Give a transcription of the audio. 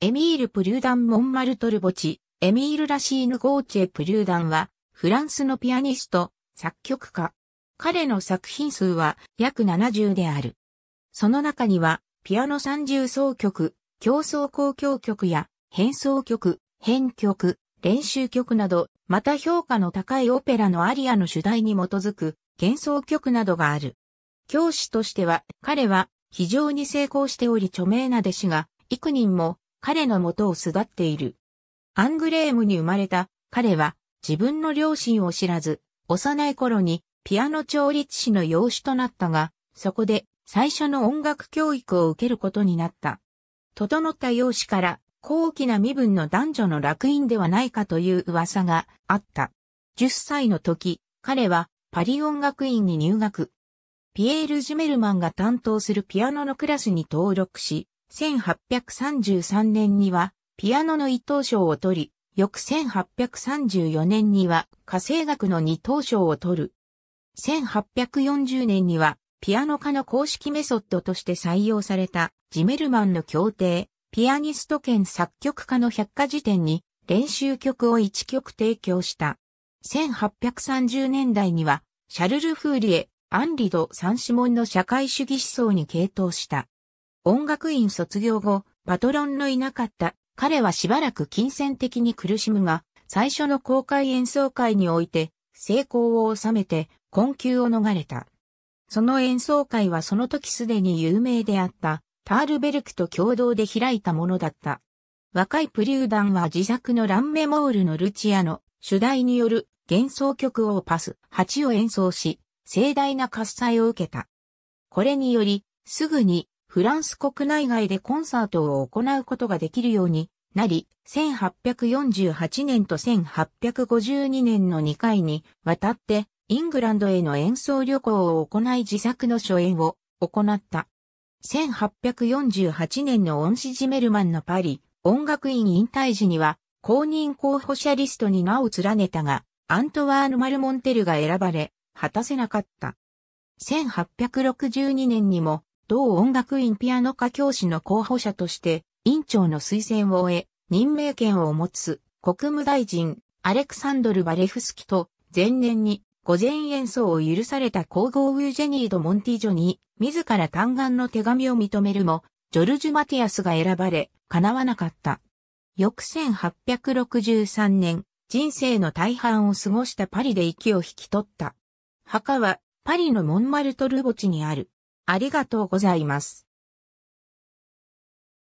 エミール・プリューダン・モンマルトル墓地、エミール・ラシーヌ・ゴーチェ・プリューダンは、フランスのピアニスト、作曲家。彼の作品数は約70である。その中には、ピアノ30奏曲、競争交響曲や、変奏曲、編曲、練習曲など、また評価の高いオペラのアリアの主題に基づく幻想曲などがある。教師としては、彼は非常に成功しており著名な弟子が、幾人も彼のもとを巣立っている。アングレームに生まれた彼は自分の両親を知らず、幼い頃にピアノ調律師の養子となったが、そこで最初の音楽教育を受けることになった。整った容姿から高貴な身分の男女の楽園ではないかという噂があった。10歳の時、彼はパリ音楽院に入学。ピエール・ジュメルマンが担当するピアノのクラスに登録し、1833年にはピアノの一等賞を取り、翌1834年には火星学の二等賞を取る。1840年にはピアノ科の公式メソッドとして採用されたジメルマンの協定、ピアニスト兼作曲家の百科事典に練習曲を一曲提供した。1830年代にはシャルル・フーリエ、アンリド・サンシモンの社会主義思想に傾倒した。音楽院卒業後、パトロンのいなかった彼はしばらく金銭的に苦しむが、最初の公開演奏会において成功を収めて困窮を逃れた。その演奏会はその時すでに有名であったタールベルクと共同で開いたものだった。若いプリューダンは自作のランメモールのルチアの主題による幻想曲をパス8を演奏し、盛大な喝采を受けた。これにより、すぐにフランス国内外でコンサートを行うことができるようになり、1848年と1852年の2回にわたってイングランドへの演奏旅行を行い自作の初演を行った。1848年の恩師ジメルマンのパリ音楽院引退時には公認候補者リストに名を連ねたが、アントワーヌ・マルモンテルが選ばれ、果たせなかった。1862年にも同音楽院ピアノ科教師の候補者として、院長の推薦を終え、任命権を持つ国務大臣、アレクサンドル・バレフスキと、前年に午前演奏を許された皇后ウージェニード・モンティジョに、自ら嘆願の手紙を認めるも、ジョルジュ・マティアスが選ばれ、叶わなかった。翌1863年、人生の大半を過ごしたパリで息を引き取った。墓は、パリのモンマルトル墓地にある。ありがとうございます。